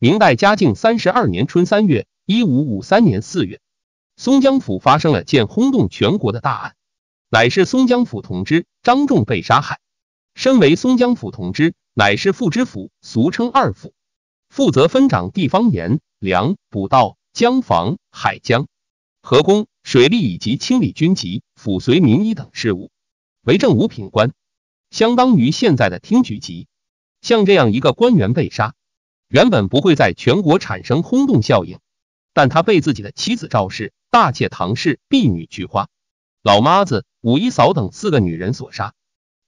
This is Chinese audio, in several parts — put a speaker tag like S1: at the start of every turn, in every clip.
S1: 明代嘉靖三十二年春三月（一五五三年四月），松江府发生了件轰动全国的大案，乃是松江府同知张仲被杀害。身为松江府同知，乃是副知府，俗称二府，负责分掌地方盐、粮、捕盗、江防、海疆、河工、水利以及清理军籍、抚绥民医等事务，为政五品官，相当于现在的厅局级。像这样一个官员被杀。原本不会在全国产生轰动效应，但他被自己的妻子赵氏、大妾唐氏、婢女菊花、老妈子武一嫂等四个女人所杀，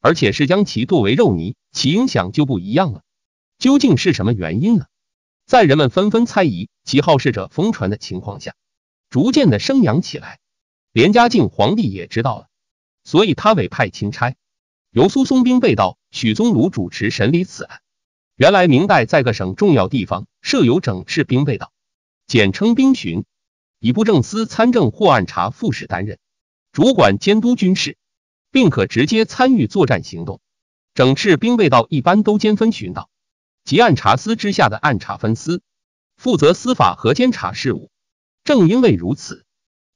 S1: 而且是将其剁为肉泥，其影响就不一样了。究竟是什么原因呢？在人们纷纷猜疑其好事者疯传的情况下，逐渐的生扬起来，连嘉靖皇帝也知道了，所以他委派钦差由苏松兵被盗许宗儒主持审理此案。原来，明代在各省重要地方设有整治兵备道，简称兵巡，以布政司参政或按察副使担任，主管监督军事，并可直接参与作战行动。整饬兵备道一般都兼分巡道即按察司之下的按察分司，负责司法和监察事务。正因为如此，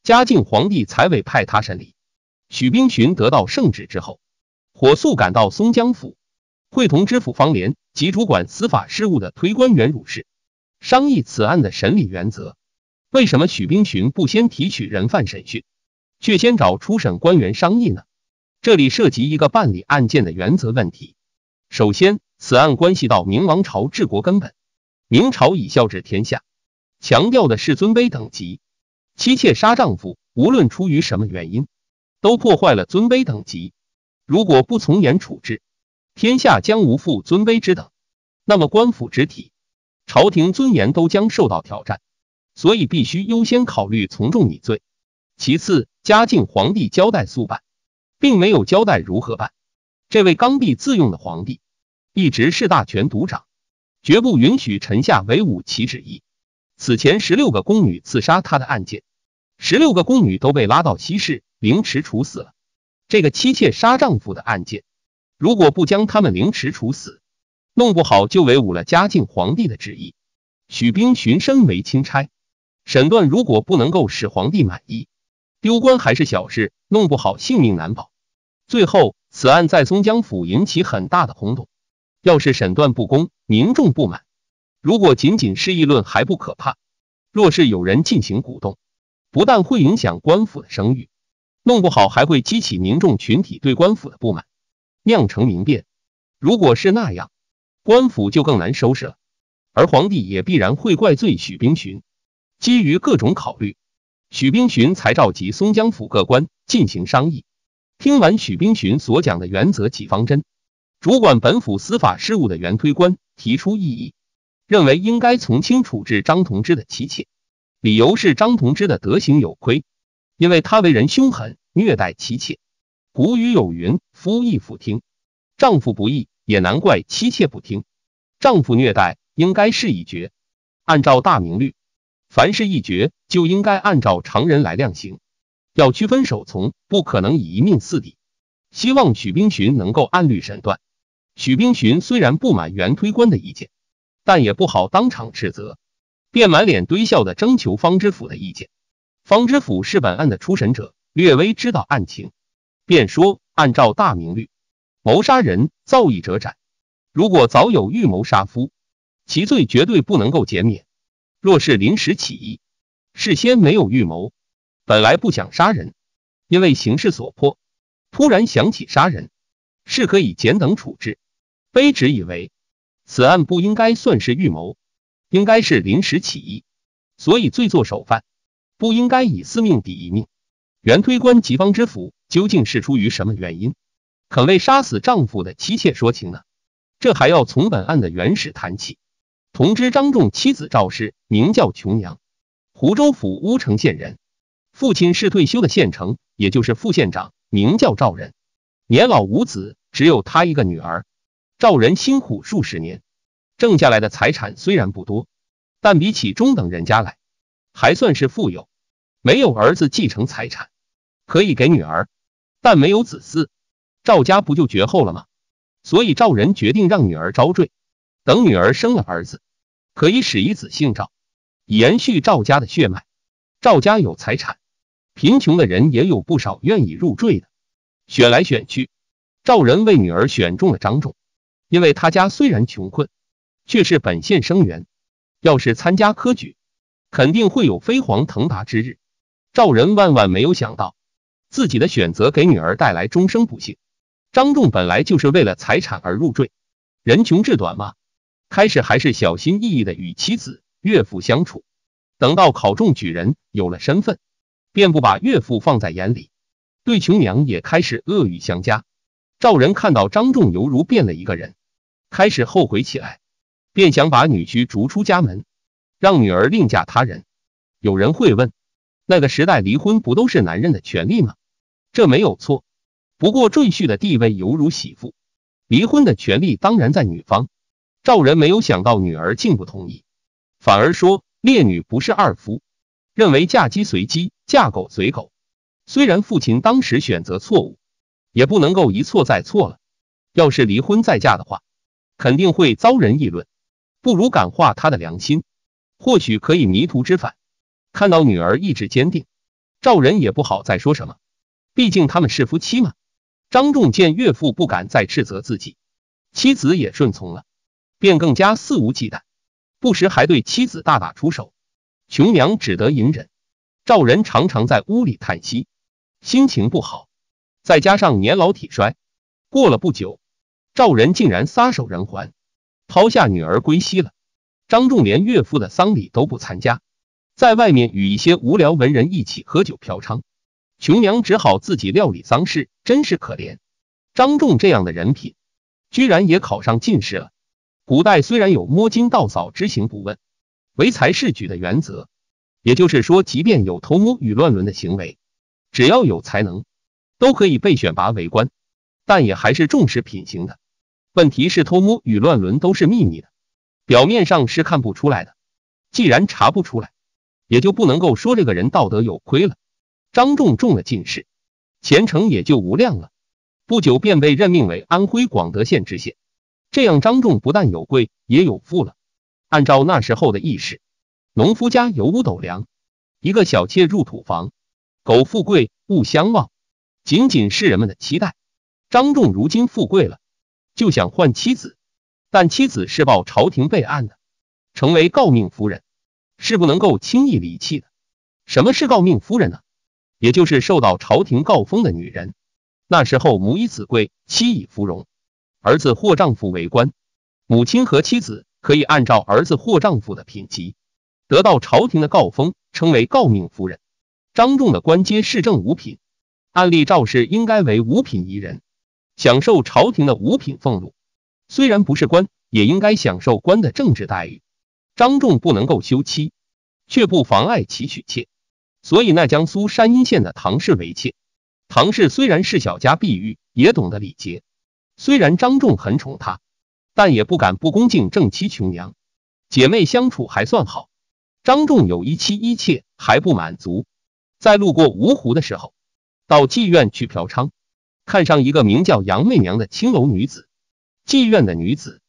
S1: 嘉靖皇帝才委派他审理。许兵巡得到圣旨之后，火速赶到松江府。会同知府方廉及主管司法事务的推官员汝氏商议此案的审理原则。为什么许冰群不先提取人犯审讯，却先找初审官员商议呢？这里涉及一个办理案件的原则问题。首先，此案关系到明王朝治国根本。明朝以孝治天下，强调的是尊卑等级。妻妾杀丈夫，无论出于什么原因，都破坏了尊卑等级。如果不从严处置，天下将无父尊卑之等，那么官府之体、朝廷尊严都将受到挑战，所以必须优先考虑从重拟罪。其次，嘉靖皇帝交代速办，并没有交代如何办。这位刚愎自用的皇帝一直是大权独掌，绝不允许臣下违武其旨意。此前十六个宫女刺杀他的案件，十六个宫女都被拉到西市凌迟处死了。这个妻妾杀丈夫的案件。如果不将他们凌迟处死，弄不好就违忤了嘉靖皇帝的旨意。许兵巡身为钦差，审断如果不能够使皇帝满意，丢官还是小事，弄不好性命难保。最后，此案在松江府引起很大的轰动。要是审断不公，民众不满；如果仅仅是议论还不可怕，若是有人进行鼓动，不但会影响官府的声誉，弄不好还会激起民众群体对官府的不满。酿成民变，如果是那样，官府就更难收拾了，而皇帝也必然会怪罪许冰寻。基于各种考虑，许冰寻才召集松江府各官进行商议。听完许冰寻所讲的原则及方针，主管本府司法事务的原推官提出异议，认为应该从轻处置张同之的妻妾，理由是张同之的德行有亏，因为他为人凶狠，虐待妻妾。古语有云：“夫亦妇听，丈夫不义，也难怪妻妾不听。丈夫虐待，应该是一绝。按照大明律，凡是一绝就应该按照常人来量刑，要区分首从，不可能以一命四抵。希望许冰寻能够按律审断。许冰寻虽然不满袁推官的意见，但也不好当场斥责，便满脸堆笑的征求方知府的意见。方知府是本案的出审者，略微知道案情。”便说：“按照大明律，谋杀人、造意者斩。如果早有预谋杀夫，其罪绝对不能够减免。若是临时起意，事先没有预谋，本来不想杀人，因为形势所迫，突然想起杀人，是可以减等处置。卑职以为，此案不应该算是预谋，应该是临时起意，所以罪作首犯，不应该以私命抵一命。”原推官吉方知府。究竟是出于什么原因，肯为杀死丈夫的妻妾说情呢？这还要从本案的原始谈起。同知张仲妻子赵氏，名叫琼娘，湖州府乌程县人，父亲是退休的县城，也就是副县长，名叫赵仁，年老无子，只有他一个女儿。赵仁辛苦数十年，挣下来的财产虽然不多，但比起中等人家来，还算是富有。没有儿子继承财产，可以给女儿。但没有子嗣，赵家不就绝后了吗？所以赵人决定让女儿招赘，等女儿生了儿子，可以使一子姓赵，延续赵家的血脉。赵家有财产，贫穷的人也有不少愿意入赘的。选来选去，赵人为女儿选中了张仲，因为他家虽然穷困，却是本县生源，要是参加科举，肯定会有飞黄腾达之日。赵人万万没有想到。自己的选择给女儿带来终生不幸。张仲本来就是为了财产而入赘，人穷志短嘛。开始还是小心翼翼的与妻子岳父相处，等到考中举人有了身份，便不把岳父放在眼里，对琼娘也开始恶语相加。赵人看到张仲犹如变了一个人，开始后悔起来，便想把女婿逐出家门，让女儿另嫁他人。有人会问，那个时代离婚不都是男人的权利吗？这没有错，不过赘婿的地位犹如媳妇，离婚的权利当然在女方。赵仁没有想到女儿竟不同意，反而说：“烈女不是二夫，认为嫁鸡随鸡，嫁狗随狗。虽然父亲当时选择错误，也不能够一错再错了。要是离婚再嫁的话，肯定会遭人议论，不如感化他的良心，或许可以迷途知返。看到女儿意志坚定，赵仁也不好再说什么。”毕竟他们是夫妻嘛。张仲见岳父不敢再斥责自己，妻子也顺从了，便更加肆无忌惮，不时还对妻子大打出手。琼娘只得隐忍。赵仁常常在屋里叹息，心情不好，再加上年老体衰，过了不久，赵仁竟然撒手人寰，抛下女儿归西了。张仲连岳父的丧礼都不参加，在外面与一些无聊文人一起喝酒嫖娼。琼娘只好自己料理丧事，真是可怜。张仲这样的人品，居然也考上进士了。古代虽然有摸金盗嫂之行不问，唯才是举的原则，也就是说，即便有偷摸与乱伦的行为，只要有才能，都可以被选拔为官。但也还是重视品行的。问题是偷摸与乱伦都是秘密的，表面上是看不出来的。既然查不出来，也就不能够说这个人道德有亏了。张仲中了进士，前程也就无量了。不久便被任命为安徽广德县知县。这样，张仲不但有贵，也有富了。按照那时候的意识，农夫家有五斗粮，一个小妾入土房，苟富贵，勿相忘，仅仅是人们的期待。张仲如今富贵了，就想换妻子，但妻子是报朝廷备案的，成为诰命夫人，是不能够轻易离弃的。什么是诰命夫人呢？也就是受到朝廷诰封的女人，那时候母以子贵，妻以夫荣，儿子或丈夫为官，母亲和妻子可以按照儿子或丈夫的品级，得到朝廷的诰封，称为诰命夫人。张仲的官阶是正五品，按例赵氏应该为五品一人，享受朝廷的五品俸禄。虽然不是官，也应该享受官的政治待遇。张仲不能够休妻，却不妨碍其娶妾。所以，那江苏山阴县的唐氏为妾。唐氏虽然是小家碧玉，也懂得礼节。虽然张仲很宠她，但也不敢不恭敬正妻琼娘。姐妹相处还算好。张仲有一妻一妾还不满足，在路过芜湖的时候，到妓院去嫖娼，看上一个名叫杨媚娘的青楼女子。妓院的女子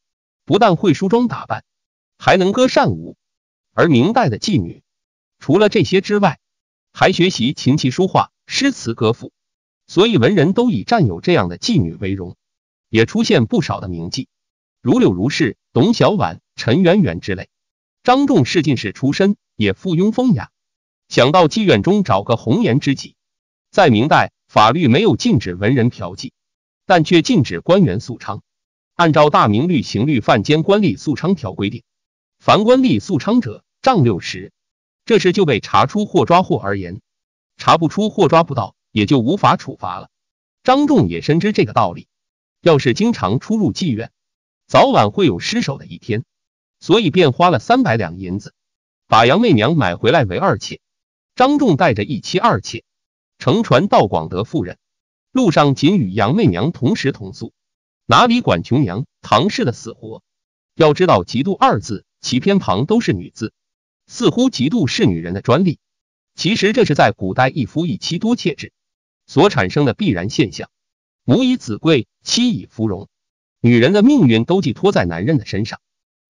S1: 不但会梳妆打扮，还能歌善舞，而明代的妓女除了这些之外，还学习琴棋书画、诗词歌赋，所以文人都以占有这样的妓女为荣，也出现不少的名妓，如柳如是、董小宛、陈圆圆之类。张仲是进士出身，也附庸风雅，想到妓院中找个红颜知己。在明代，法律没有禁止文人嫖妓，但却禁止官员宿娼。按照《大明律·刑律·范监官吏宿娼》条规定，凡官吏宿娼者，杖六十。这事就被查出或抓获而言，查不出或抓不到，也就无法处罚了。张仲也深知这个道理，要是经常出入妓院，早晚会有失手的一天，所以便花了三百两银子，把杨媚娘买回来为二妾。张仲带着一妻二妾，乘船到广德赴任，路上仅与杨媚娘同时同宿，哪里管琼娘、唐氏的死活？要知道“嫉妒”二字，其偏旁都是女字。似乎嫉妒是女人的专利，其实这是在古代一夫一妻多妾制所产生的必然现象。母以子贵，妻以夫荣，女人的命运都寄托在男人的身上。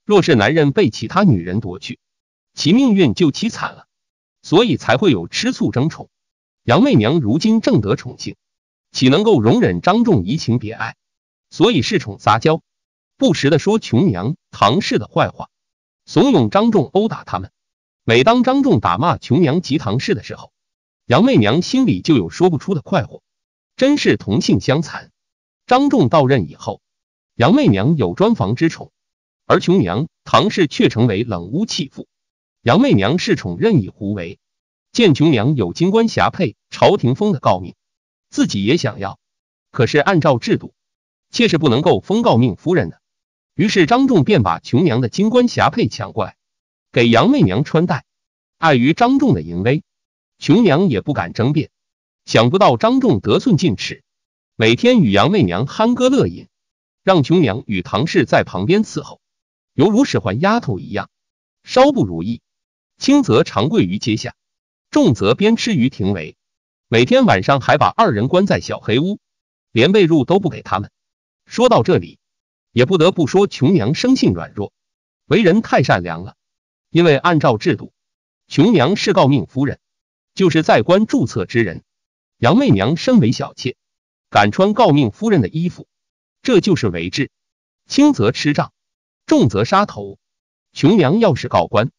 S1: 若是男人被其他女人夺去，其命运就凄惨了。所以才会有吃醋争宠。杨媚娘如今正得宠幸，岂能够容忍张仲移情别爱？所以恃宠撒娇，不时的说琼娘、唐氏的坏话，怂恿张仲殴打他们。每当张仲打骂琼娘及唐氏的时候，杨媚娘心里就有说不出的快活，真是同性相残。张仲到任以后，杨媚娘有专房之宠，而琼娘、唐氏却成为冷屋弃妇。杨媚娘恃宠任意胡为，见琼娘有金冠霞帔、朝廷封的诰命，自己也想要，可是按照制度，妾是不能够封诰命夫人的。于是张仲便把琼娘的金冠霞帔抢过来。给杨媚娘穿戴，碍于张仲的淫威，琼娘也不敢争辩。想不到张仲得寸进尺，每天与杨媚娘酣歌乐饮，让琼娘与唐氏在旁边伺候，犹如使唤丫头一样。稍不如意，轻则长跪于阶下，重则鞭笞于庭围。每天晚上还把二人关在小黑屋，连被褥都不给他们。说到这里，也不得不说琼娘生性软弱，为人太善良了。因为按照制度，琼娘是诰命夫人，就是在官注册之人。杨媚娘身为小妾，敢穿诰命夫人的衣服，这就是违制，轻则吃杖，重则杀头。琼娘要是告官，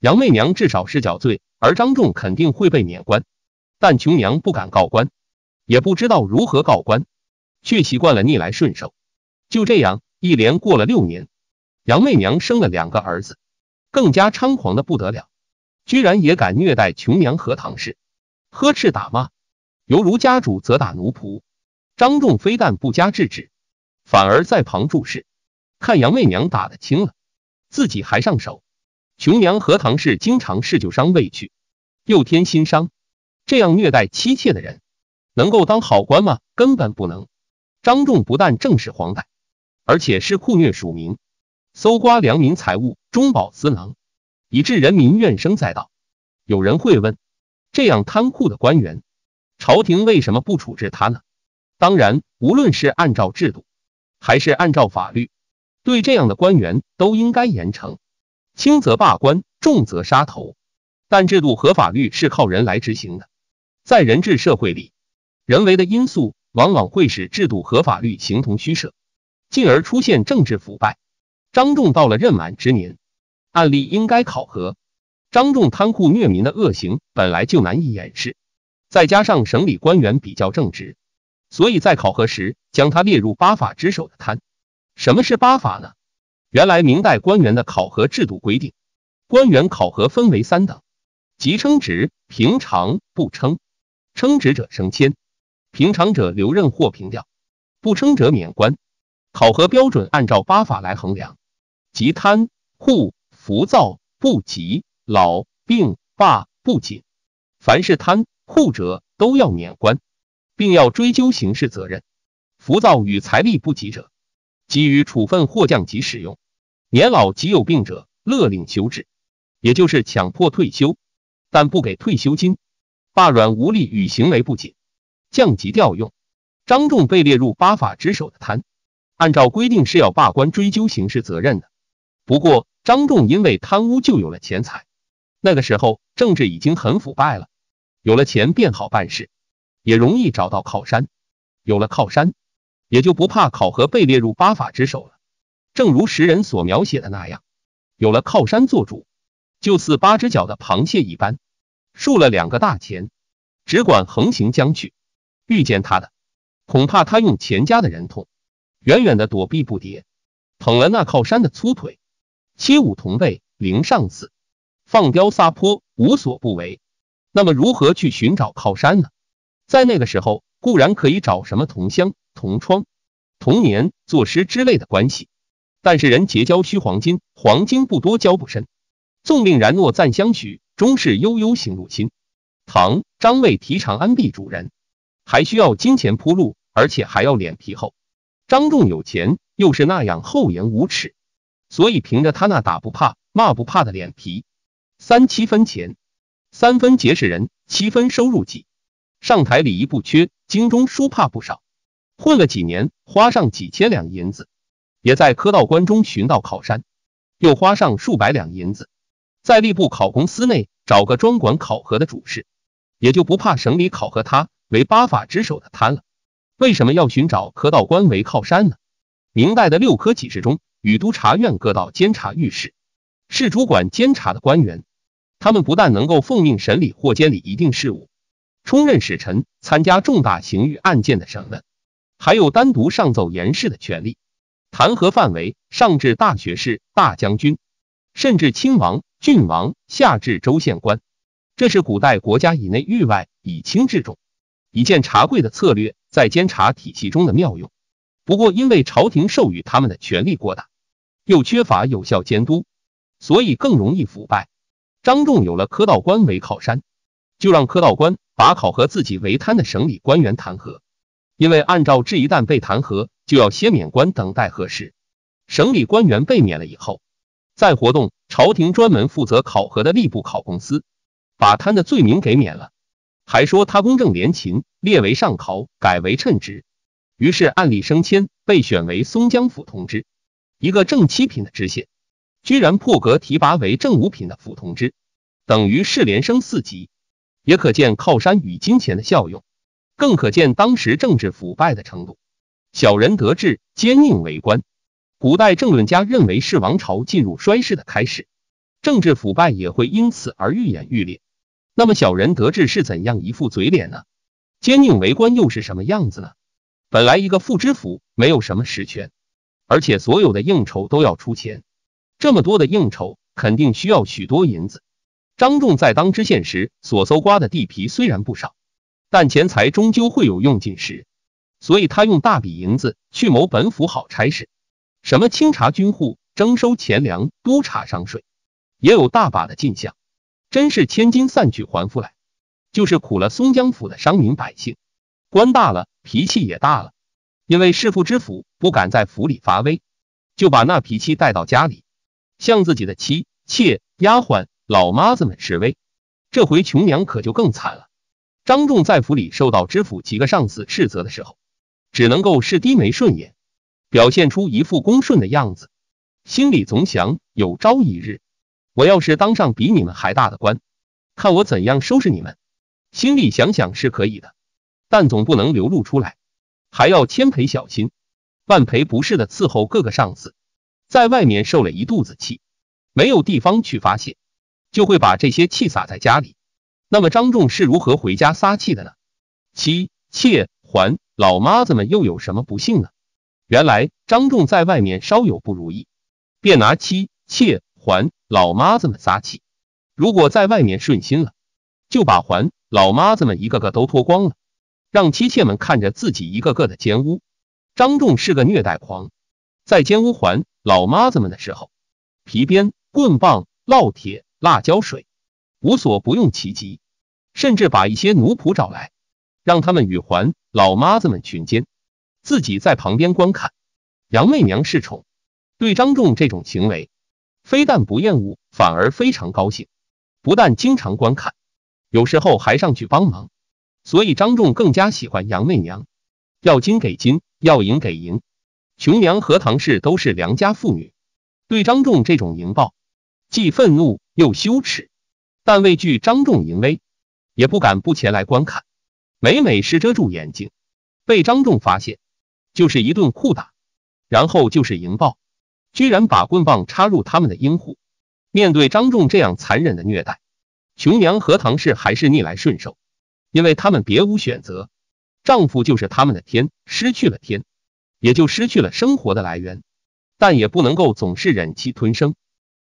S1: 杨媚娘至少是绞罪，而张仲肯定会被免官。但琼娘不敢告官，也不知道如何告官，却习惯了逆来顺受。就这样一连过了六年，杨媚娘生了两个儿子。更加猖狂的不得了，居然也敢虐待琼娘和唐氏，呵斥打骂，犹如家主责打奴仆。张仲非但不加制止，反而在旁注视，看杨媚娘打得轻了，自己还上手。琼娘和唐氏经常旧伤未去，又添新伤，这样虐待妻妾的人，能够当好官吗？根本不能。张仲不但正是荒怠，而且是酷虐署名。搜刮良民财物，中饱私囊，以致人民怨声载道。有人会问：这样贪酷的官员，朝廷为什么不处置他呢？当然，无论是按照制度，还是按照法律，对这样的官员都应该严惩，轻则罢官，重则杀头。但制度和法律是靠人来执行的，在人治社会里，人为的因素往往会使制度和法律形同虚设，进而出现政治腐败。张仲到了任满之年，案例应该考核。张仲贪酷虐民的恶行本来就难以掩饰，再加上省里官员比较正直，所以在考核时将他列入八法之首的贪。什么是八法呢？原来明代官员的考核制度规定，官员考核分为三等，即称职、平常、不称。称职者升迁，平常者留任或平调，不称者免官。考核标准按照八法来衡量。即贪护、浮躁不及、老病罢不紧，凡是贪护者都要免官，并要追究刑事责任。浮躁与财力不及者，给予处分或降级使用。年老及有病者，勒令休治，也就是强迫退休，但不给退休金。罢软无力与行为不紧，降级调用。张仲被列入八法之首的贪，按照规定是要罢官追究刑事责任的。不过，张仲因为贪污就有了钱财。那个时候政治已经很腐败了，有了钱便好办事，也容易找到靠山。有了靠山，也就不怕考核被列入八法之首了。正如时人所描写的那样，有了靠山做主，就似八只脚的螃蟹一般，竖了两个大钳，只管横行将去。遇见他的，恐怕他用钱家的人痛，远远的躲避不迭，捧了那靠山的粗腿。七五同辈，零上司，放雕撒泼，无所不为。那么如何去寻找靠山呢？在那个时候，固然可以找什么同乡、同窗、同年、作诗之类的关系，但是人结交须黄金，黄金不多交不深。纵令然诺暂相许，终是悠悠行入心。唐·张谓提长安壁主人。还需要金钱铺路，而且还要脸皮厚。张仲有钱，又是那样厚颜无耻。所以凭着他那打不怕骂不怕的脸皮，三七分钱，三分结识人，七分收入己。上台礼仪不缺，京中书怕不少。混了几年，花上几千两银子，也在科道观中寻到靠山，又花上数百两银子，在吏部考公司内找个专管考核的主事，也就不怕省里考核他为八法之首的贪了。为什么要寻找科道官为靠山呢？明代的六科几事中。与督察院各道监察御史是主管监察的官员，他们不但能够奉命审理或监理一定事务，充任使臣参加重大刑狱案件的审问，还有单独上奏言事的权利。弹劾范围上至大学士、大将军，甚至亲王、郡王，下至州县官，这是古代国家以内域外，以轻制重，以见察贵的策略在监察体系中的妙用。不过，因为朝廷授予他们的权力过大，又缺乏有效监督，所以更容易腐败。张仲有了科道官为靠山，就让科道官把考核自己为贪的省里官员弹劾。因为按照制，一旦被弹劾，就要先免官等待核实。省里官员被免了以后，再活动朝廷专门负责考核的吏部考公司，把贪的罪名给免了，还说他公正廉勤，列为上考，改为称职。于是按例升迁，被选为松江府同知，一个正七品的知县，居然破格提拔为正五品的府同知，等于是连升四级，也可见靠山与金钱的效用，更可见当时政治腐败的程度。小人得志，奸佞为官，古代政论家认为是王朝进入衰势的开始，政治腐败也会因此而愈演愈烈。那么小人得志是怎样一副嘴脸呢？奸佞为官又是什么样子呢？本来一个副知府没有什么实权，而且所有的应酬都要出钱，这么多的应酬肯定需要许多银子。张仲在当知县时所搜刮的地皮虽然不少，但钱财终究会有用尽时，所以他用大笔银子去谋本府好差事，什么清查军户、征收钱粮、督查商税，也有大把的进项，真是千金散去还复来。就是苦了松江府的商民百姓，官大了。脾气也大了，因为弑父之府，不敢在府里发威，就把那脾气带到家里，向自己的妻妾、丫鬟、老妈子们示威。这回琼娘可就更惨了。张仲在府里受到知府几个上司斥责的时候，只能够是低眉顺眼，表现出一副恭顺的样子，心里总想有朝一日，我要是当上比你们还大的官，看我怎样收拾你们。心里想想是可以的。但总不能流露出来，还要千陪小心，万陪不是的伺候各个上司，在外面受了一肚子气，没有地方去发泄，就会把这些气撒在家里。那么张仲是如何回家撒气的呢？妻妾还老妈子们又有什么不幸呢？原来张仲在外面稍有不如意，便拿妻妾还老妈子们撒气；如果在外面顺心了，就把还老妈子们一个个都脱光了。让妻妾们看着自己一个个的奸污。张仲是个虐待狂，在奸污环老妈子们的时候，皮鞭、棍棒、烙铁、辣椒水无所不用其极，甚至把一些奴仆找来，让他们与环老妈子们群奸，自己在旁边观看。杨媚娘恃宠，对张仲这种行为，非但不厌恶，反而非常高兴，不但经常观看，有时候还上去帮忙。所以张仲更加喜欢杨媚娘，要金给金，要银给银。琼娘和唐氏都是良家妇女，对张仲这种淫暴，既愤怒又羞耻，但畏惧张仲淫威，也不敢不前来观看。每每是遮住眼睛，被张仲发现，就是一顿酷打，然后就是淫暴，居然把棍棒插入他们的阴户。面对张仲这样残忍的虐待，琼娘和唐氏还是逆来顺受。因为他们别无选择，丈夫就是他们的天，失去了天，也就失去了生活的来源。但也不能够总是忍气吞声。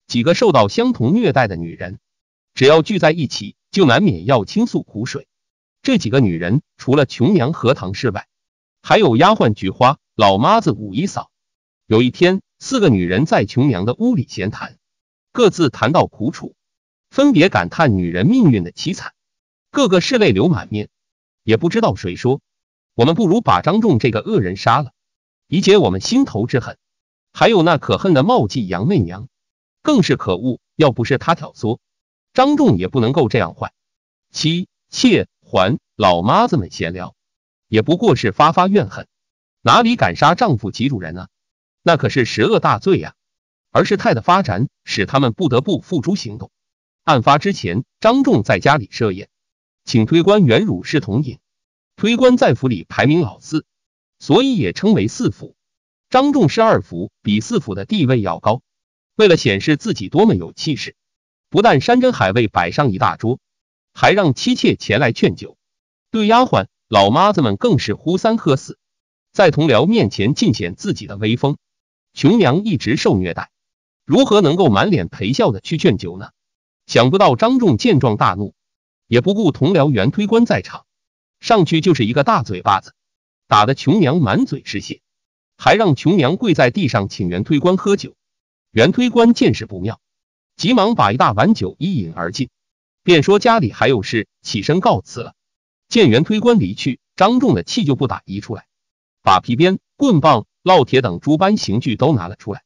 S1: 几个受到相同虐待的女人，只要聚在一起，就难免要倾诉苦水。这几个女人除了琼娘和唐氏外，还有丫鬟菊花、老妈子武姨嫂。有一天，四个女人在琼娘的屋里闲谈，各自谈到苦楚，分别感叹女人命运的凄惨。个个是泪流满面，也不知道谁说，我们不如把张仲这个恶人杀了，以解我们心头之恨。还有那可恨的冒记杨媚娘，更是可恶。要不是她挑唆，张仲也不能够这样坏。妻妾、还老妈子们闲聊，也不过是发发怨恨，哪里敢杀丈夫及主人啊？那可是十恶大罪呀！而事态的发展使他们不得不付诸行动。案发之前，张仲在家里设宴。请推官袁汝是同饮，推官在府里排名老四，所以也称为四府。张仲是二府，比四府的地位要高。为了显示自己多么有气势，不但山珍海味摆上一大桌，还让妻妾前来劝酒，对丫鬟、老妈子们更是呼三喝四，在同僚面前尽显自己的威风。琼娘一直受虐待，如何能够满脸陪笑的去劝酒呢？想不到张仲见状大怒。也不顾同僚袁推官在场，上去就是一个大嘴巴子，打得琼娘满嘴是血，还让琼娘跪在地上请袁推官喝酒。袁推官见势不妙，急忙把一大碗酒一饮而尽，便说家里还有事，起身告辞了。见袁推官离去，张仲的气就不打一处来，把皮鞭、棍棒、烙铁等诸般刑具都拿了出来，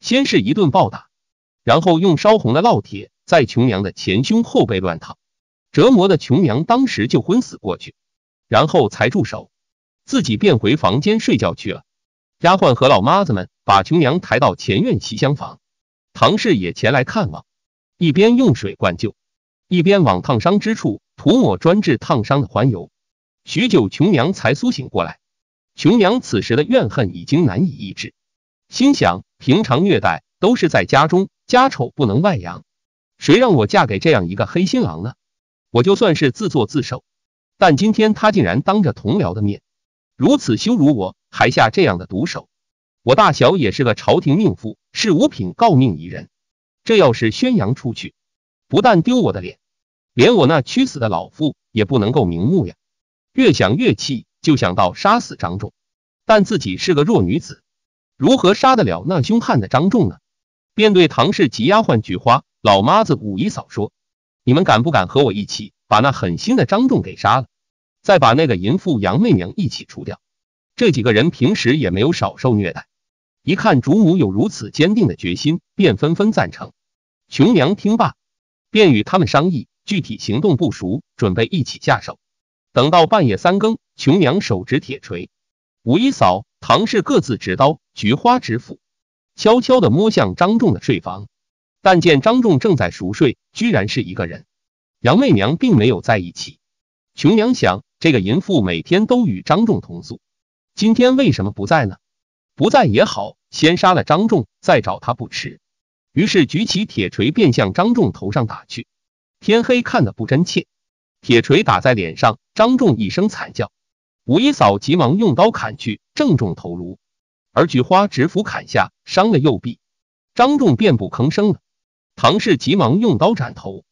S1: 先是一顿暴打，然后用烧红的烙铁在琼娘的前胸后背乱烫。折磨的琼娘当时就昏死过去，然后才住手，自己便回房间睡觉去了。丫鬟和老妈子们把琼娘抬到前院西厢房，唐氏也前来看望，一边用水灌救，一边往烫伤之处涂抹专治烫伤的环油。许久，琼娘才苏醒过来。琼娘此时的怨恨已经难以抑制，心想：平常虐待都是在家中，家丑不能外扬，谁让我嫁给这样一个黑心郎呢？我就算是自作自受，但今天他竟然当着同僚的面，如此羞辱我，还下这样的毒手。我大小也是个朝廷命妇，是五品诰命一人，这要是宣扬出去，不但丢我的脸，连我那屈死的老父也不能够瞑目呀。越想越气，就想到杀死张仲，但自己是个弱女子，如何杀得了那凶悍的张仲呢？便对唐氏及丫鬟菊花、老妈子武姨嫂说。你们敢不敢和我一起把那狠心的张仲给杀了，再把那个淫妇杨媚娘一起除掉？这几个人平时也没有少受虐待，一看主母有如此坚定的决心，便纷纷赞成。琼娘听罢，便与他们商议具体行动部署，准备一起下手。等到半夜三更，琼娘手执铁锤，武一嫂、唐氏各自执刀、菊花执斧，悄悄地摸向张仲的睡房。但见张仲正在熟睡，居然是一个人，杨媚娘并没有在一起。琼娘想，这个淫妇每天都与张仲同宿，今天为什么不在呢？不在也好，先杀了张仲，再找他不迟。于是举起铁锤便向张仲头上打去。天黑看得不真切，铁锤打在脸上，张仲一声惨叫。吴一嫂急忙用刀砍去，正中头颅；而菊花直斧砍下，伤了右臂。张仲便不吭声了。唐氏急忙用刀斩头，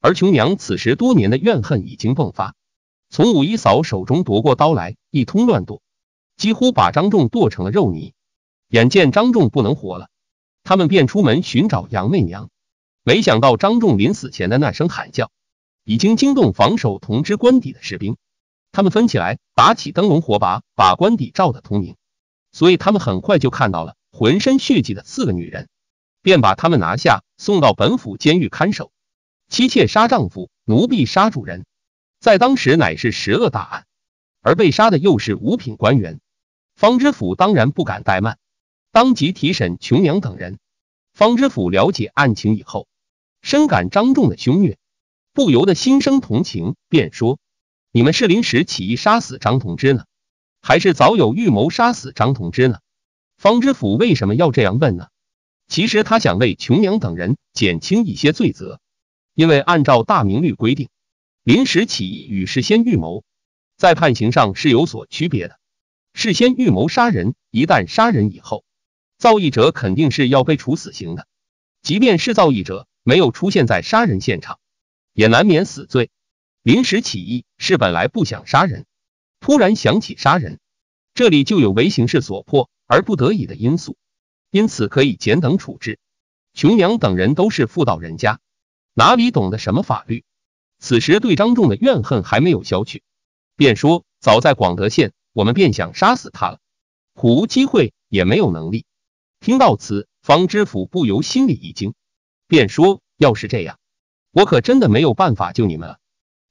S1: 而琼娘此时多年的怨恨已经迸发，从武一嫂手中夺过刀来，一通乱剁，几乎把张仲剁成了肉泥。眼见张仲不能活了，他们便出门寻找杨媚娘。没想到张仲临死前的那声喊叫，已经惊动防守同知官邸的士兵，他们分起来打起灯笼火把，把官邸照得通明，所以他们很快就看到了浑身血迹的四个女人。便把他们拿下，送到本府监狱看守。妻妾杀丈夫，奴婢杀主人，在当时乃是十恶大案，而被杀的又是五品官员，方知府当然不敢怠慢，当即提审琼娘等人。方知府了解案情以后，深感张仲的凶虐，不由得心生同情，便说：“你们是临时起意杀死张同知呢，还是早有预谋杀死张同知呢？”方知府为什么要这样问呢？其实他想为琼娘等人减轻一些罪责，因为按照大明律规定，临时起意与事先预谋，在判刑上是有所区别的。事先预谋杀人，一旦杀人以后，造诣者肯定是要被处死刑的；即便是造诣者没有出现在杀人现场，也难免死罪。临时起意是本来不想杀人，突然想起杀人，这里就有为形势所迫而不得已的因素。因此可以减等处置。琼娘等人都是妇道人家，哪里懂得什么法律？此时对张仲的怨恨还没有消去，便说：“早在广德县，我们便想杀死他了，苦无机会，也没有能力。”听到此，方知府不由心里一惊，便说：“要是这样，我可真的没有办法救你们了。”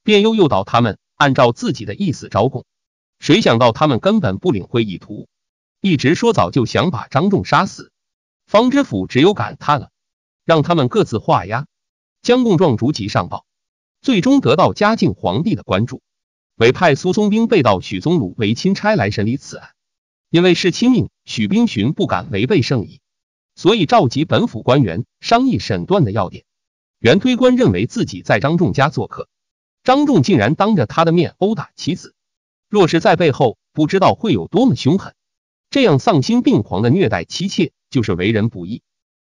S1: 便又诱导他们按照自己的意思招供。谁想到他们根本不领会意图。一直说早就想把张仲杀死，方知府只有感叹了，让他们各自画押，将供状逐级上报，最终得到嘉靖皇帝的关注，委派苏松兵被盗许宗鲁为钦差来审理此案。因为是亲命，许兵巡不敢违背圣意，所以召集本府官员商议审断的要点。原推官认为自己在张仲家做客，张仲竟然当着他的面殴打妻子，若是在背后，不知道会有多么凶狠。这样丧心病狂的虐待妻妾，就是为人不义。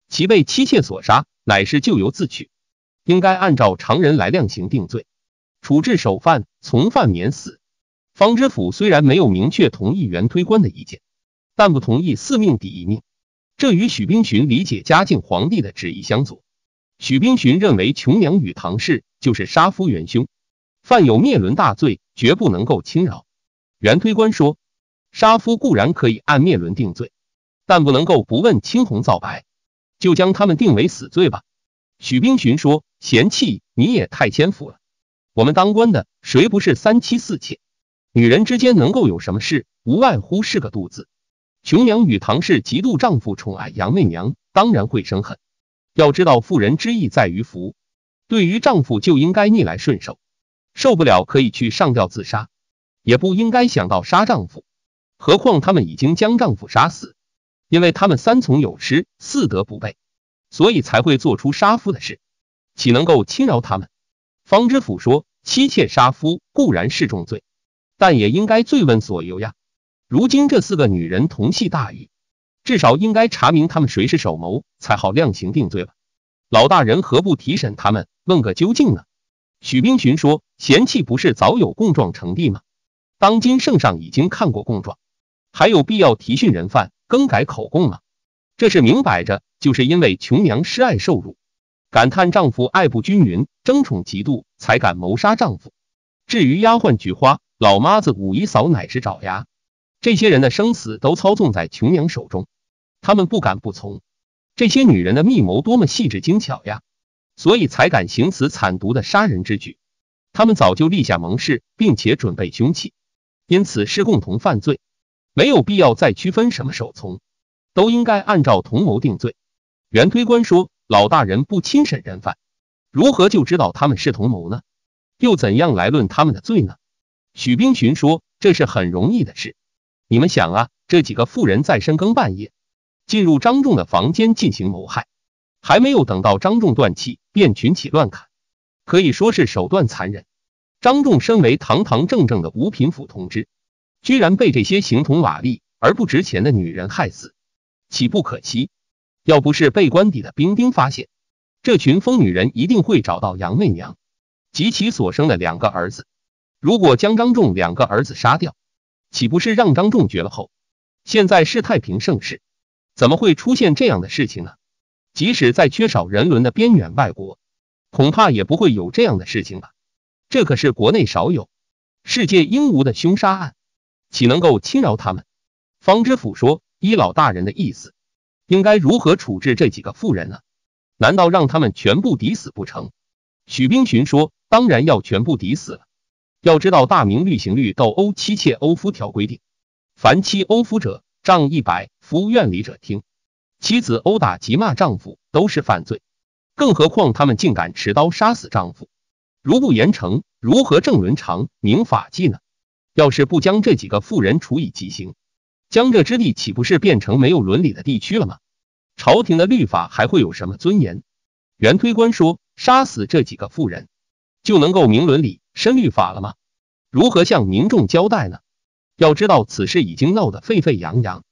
S1: 其被妻妾所杀，乃是咎由自取，应该按照常人来量刑定罪，处置首犯，从犯免死。方知府虽然没有明确同意袁推官的意见，但不同意四命抵一命，这与许冰寻理解嘉靖皇帝的旨意相左。许冰寻认为琼娘与唐氏就是杀夫元凶，犯有灭伦大罪，绝不能够轻饶。袁推官说。杀夫固然可以按灭伦定罪，但不能够不问青红皂白就将他们定为死罪吧。许冰寻说：“贤妻，你也太谦夫了。我们当官的谁不是三妻四妾？女人之间能够有什么事？无外乎是个肚子。琼娘与唐氏嫉妒丈夫宠爱杨媚娘，当然会生恨。要知道妇人之义在于福，对于丈夫就应该逆来顺受，受不了可以去上吊自杀，也不应该想到杀丈夫。”何况他们已经将丈夫杀死，因为他们三从有失，四德不备，所以才会做出杀夫的事，岂能够轻饶他们？方知府说：“妻妾杀夫固然是重罪，但也应该罪问所由呀。如今这四个女人同系大狱，至少应该查明他们谁是首谋，才好量刑定罪吧。老大人何不提审他们，问个究竟呢？”许冰寻说：“贤妻不是早有供状呈递吗？当今圣上已经看过供状。”还有必要提讯人犯更改口供吗？这是明摆着，就是因为琼娘失爱受辱，感叹丈夫爱不均匀，争宠嫉妒，才敢谋杀丈夫。至于丫鬟菊花、老妈子五姨嫂，乃是爪牙，这些人的生死都操纵在琼娘手中，他们不敢不从。这些女人的密谋多么细致精巧呀！所以才敢行此惨毒的杀人之举。他们早就立下盟誓，并且准备凶器，因此是共同犯罪。没有必要再区分什么首从，都应该按照同谋定罪。袁推官说：“老大人不亲审人犯，如何就知道他们是同谋呢？又怎样来论他们的罪呢？”许冰寻说：“这是很容易的事。你们想啊，这几个妇人在深更半夜进入张仲的房间进行谋害，还没有等到张仲断气，便群起乱砍，可以说是手段残忍。张仲身为堂堂正正的五品府同知。”居然被这些形同瓦砾而不值钱的女人害死，岂不可惜？要不是被官邸的兵丁发现，这群疯女人一定会找到杨媚娘及其所生的两个儿子。如果将张仲两个儿子杀掉，岂不是让张仲绝了后？现在是太平盛世，怎么会出现这样的事情呢？即使在缺少人伦的边远外国，恐怕也不会有这样的事情吧？这可是国内少有、世界应无的凶杀案。岂能够轻饶他们？方知府说：“依老大人的意思，应该如何处置这几个妇人呢？难道让他们全部抵死不成？”许冰寻说：“当然要全部抵死了。要知道《大明律·刑律》‘斗殴妻妾殴夫’条规定，凡妻殴夫者杖一百，夫院里者听。妻子殴打及骂丈夫都是犯罪，更何况他们竟敢持刀杀死丈夫，如不严惩，如何正伦常、明法纪呢？”要是不将这几个妇人处以极刑，江浙之地岂不是变成没有伦理的地区了吗？朝廷的律法还会有什么尊严？袁推官说：“杀死这几个妇人，就能够明伦理、申律法了吗？如何向民众交代呢？”要知道此事已经闹得沸沸扬扬，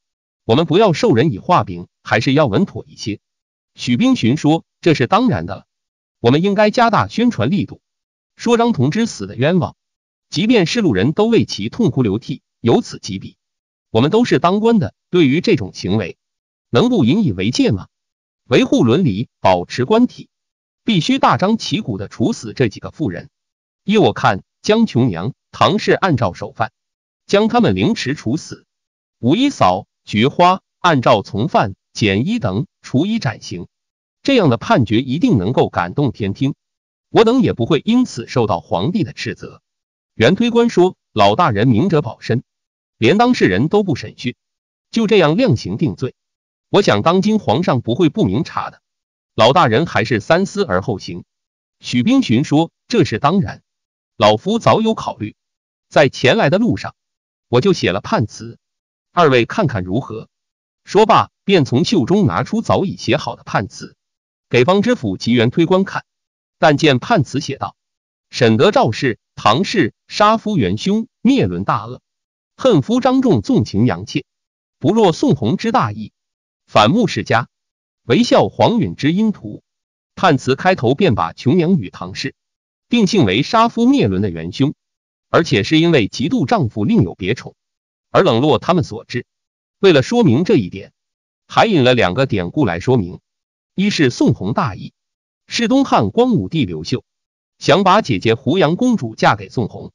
S1: 我们不要授人以画饼，还是要稳妥一些。许冰寻说：“这是当然的了，我们应该加大宣传力度，说张同之死的冤枉。”即便是路人都为其痛哭流涕，由此及彼，我们都是当官的，对于这种行为，能不引以为戒吗？维护伦理，保持官体，必须大张旗鼓的处死这几个妇人。依我看，江琼娘、唐氏按照首犯，将他们凌迟处死；吴一嫂、菊花按照从犯，减一等处以斩刑。这样的判决一定能够感动天听，我等也不会因此受到皇帝的斥责。袁推官说：“老大人明哲保身，连当事人都不审讯，就这样量刑定罪。我想当今皇上不会不明察的，老大人还是三思而后行。”许冰寻说：“这是当然，老夫早有考虑，在前来的路上，我就写了判词，二位看看如何。”说罢，便从袖中拿出早已写好的判词，给方知府及袁推官看。但见判词写道：沈德赵氏、唐氏杀夫元凶灭伦大恶，恨夫张仲纵情杨妾，不若宋弘之大义，反目世家，惟效黄允之英图。判词开头便把琼娘与唐氏定性为杀夫灭伦的元凶，而且是因为嫉妒丈夫另有别宠而冷落他们所致。为了说明这一点，还引了两个典故来说明，一是宋弘大义，是东汉光武帝刘秀。想把姐姐胡杨公主嫁给宋弘，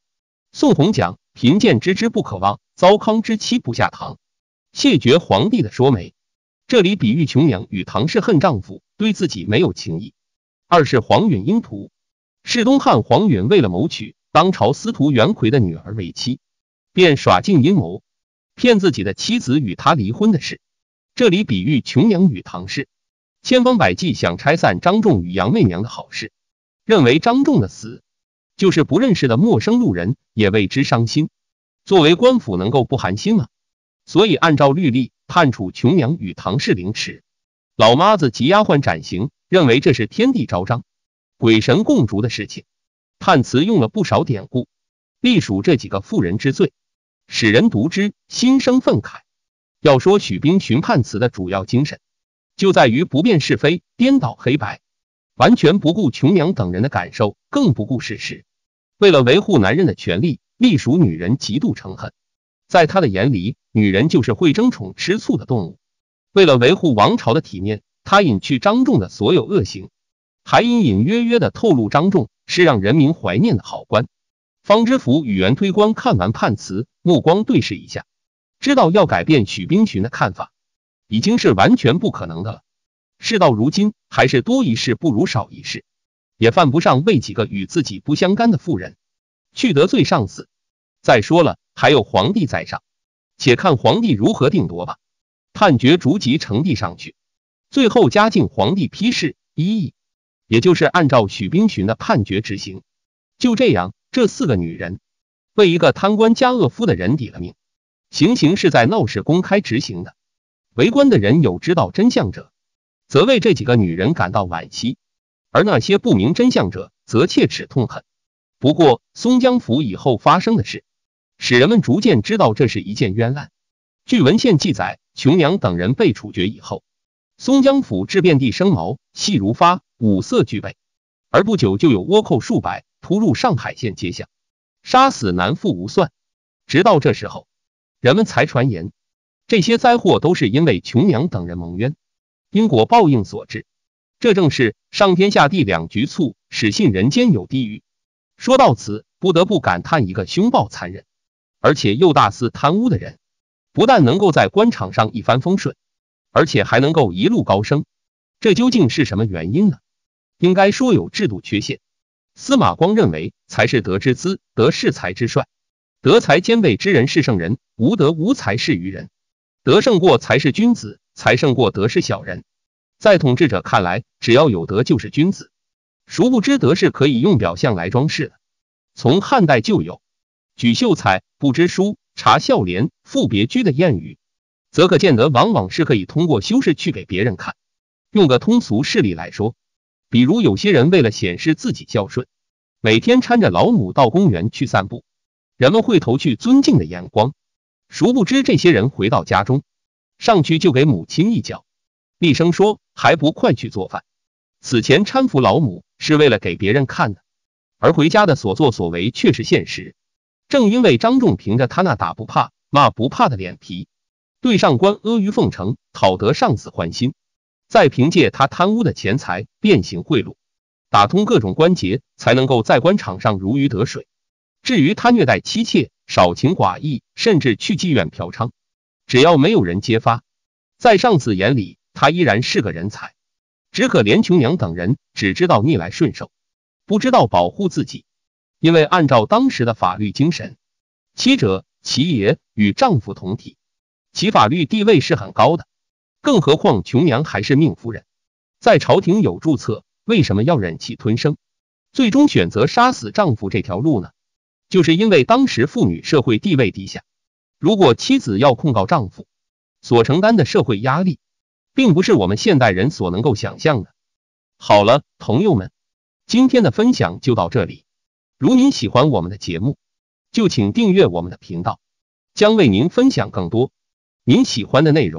S1: 宋弘讲贫贱之之不可忘，糟糠之妻不下堂，谢绝皇帝的说媒。这里比喻琼娘与唐氏恨丈夫对自己没有情义。二是黄允英图，是东汉黄允为了谋取当朝司徒袁奎的女儿为妻，便耍尽阴谋，骗自己的妻子与他离婚的事。这里比喻琼娘与唐氏千方百计想拆散张仲与杨媚娘的好事。认为张仲的死，就是不认识的陌生路人也为之伤心。作为官府，能够不寒心吗？所以按照律例，判处琼娘与唐氏凌迟，老妈子及丫鬟斩刑。认为这是天地昭彰、鬼神共逐的事情。判词用了不少典故，隶属这几个妇人之罪，使人读之心生愤慨。要说许兵寻判词的主要精神，就在于不辨是非、颠倒黑白。完全不顾琼娘等人的感受，更不顾事实。为了维护男人的权利，隶属女人极度仇恨。在他的眼里，女人就是会争宠、吃醋的动物。为了维护王朝的体面，他隐去张仲的所有恶行，还隐隐约约的透露张仲是让人民怀念的好官。方知府与袁推官看完判词，目光对视一下，知道要改变许冰寻的看法，已经是完全不可能的了。事到如今，还是多一事不如少一事，也犯不上为几个与自己不相干的妇人去得罪上司。再说了，还有皇帝在上，且看皇帝如何定夺吧。判决逐级呈递上去，最后嘉靖皇帝批示：“一”，也就是按照许冰寻的判决执行。就这样，这四个女人被一个贪官加恶夫的人抵了命。行刑是在闹市公开执行的，围观的人有知道真相者。则为这几个女人感到惋惜，而那些不明真相者则切齿痛恨。不过，松江府以后发生的事，使人们逐渐知道这是一件冤案。据文献记载，琼娘等人被处决以后，松江府至遍地生毛，细如发，五色俱备。而不久就有倭寇数百突入上海县街巷，杀死男妇无算。直到这时候，人们才传言，这些灾祸都是因为琼娘等人蒙冤。因果报应所致，这正是上天下地两局促，使信人间有地狱。说到此，不得不感叹一个凶暴残忍，而且又大肆贪污的人，不但能够在官场上一帆风顺，而且还能够一路高升，这究竟是什么原因呢？应该说有制度缺陷。司马光认为，才是德之资，德是才之帅，德才兼备之人是圣人，无德无才是愚人，德胜过才是君子。才胜过德是小人，在统治者看来，只要有德就是君子。殊不知，德是可以用表象来装饰的。从汉代就有“举秀才，不知书；察孝廉，父别居”的谚语，则可见得往往是可以通过修饰去给别人看。用个通俗事例来说，比如有些人为了显示自己孝顺，每天搀着老母到公园去散步，人们会投去尊敬的眼光。殊不知，这些人回到家中。上去就给母亲一脚，厉声说：“还不快去做饭！”此前搀扶老母是为了给别人看的，而回家的所作所为却是现实。正因为张仲凭着他那打不怕、骂不怕的脸皮，对上官阿谀奉承，讨得上司欢心；再凭借他贪污的钱财，变形贿赂，打通各种关节，才能够在官场上如鱼得水。至于他虐待妻妾、少情寡义，甚至去妓院嫖娼，只要没有人揭发，在上司眼里，他依然是个人才。只可怜琼娘等人只知道逆来顺受，不知道保护自己。因为按照当时的法律精神，妻者、其爷与丈夫同体，其法律地位是很高的。更何况琼娘还是命夫人，在朝廷有注册，为什么要忍气吞声，最终选择杀死丈夫这条路呢？就是因为当时妇女社会地位低下。如果妻子要控告丈夫，所承担的社会压力，并不是我们现代人所能够想象的。好了，朋友们，今天的分享就到这里。如您喜欢我们的节目，就请订阅我们的频道，将为您分享更多您喜欢的内容。